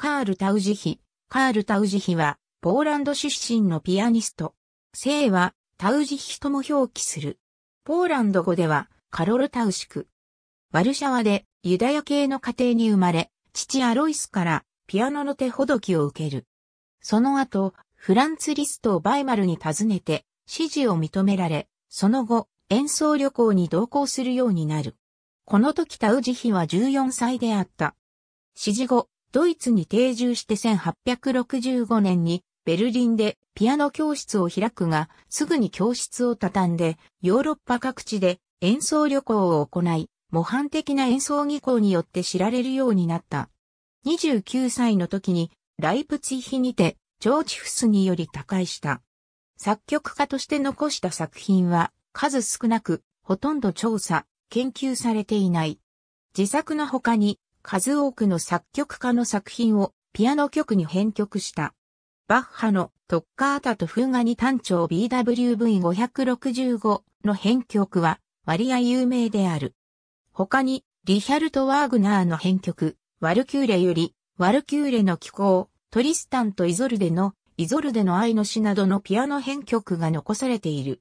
カール・タウジヒ。カール・タウジヒは、ポーランド出身のピアニスト。姓は、タウジヒとも表記する。ポーランド語では、カロル・タウシク。ワルシャワで、ユダヤ系の家庭に生まれ、父アロイスから、ピアノの手ほどきを受ける。その後、フランツ・リストをバイマルに訪ねて、指示を認められ、その後、演奏旅行に同行するようになる。この時タウジヒは14歳であった。指示後、ドイツに定住して1865年にベルリンでピアノ教室を開くが、すぐに教室を畳んで、ヨーロッパ各地で演奏旅行を行い、模範的な演奏技巧によって知られるようになった。29歳の時に、ライプツィヒにて、ジョーチフスにより他界した。作曲家として残した作品は、数少なく、ほとんど調査、研究されていない。自作の他に、数多くの作曲家の作品をピアノ曲に編曲した。バッハのトッカータとフーガニ単調 BWV565 の編曲は割合有名である。他にリヒャルト・ワーグナーの編曲、ワルキューレより、ワルキューレの気候、トリスタンとイゾルデの、イゾルデの愛の詩などのピアノ編曲が残されている。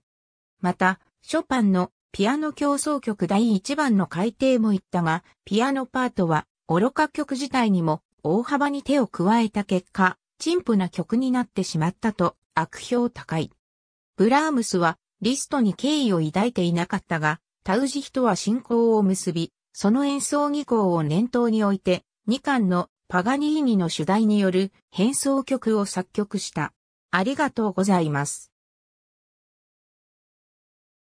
また、ショパンのピアノ競争曲第1番の改定も言ったが、ピアノパートは愚か曲自体にも大幅に手を加えた結果、陳腐な曲になってしまったと悪評高い。ブラームスはリストに敬意を抱いていなかったが、タウジヒトは信仰を結び、その演奏技巧を念頭に置いて、2巻のパガニーニの主題による変奏曲を作曲した。ありがとうございます。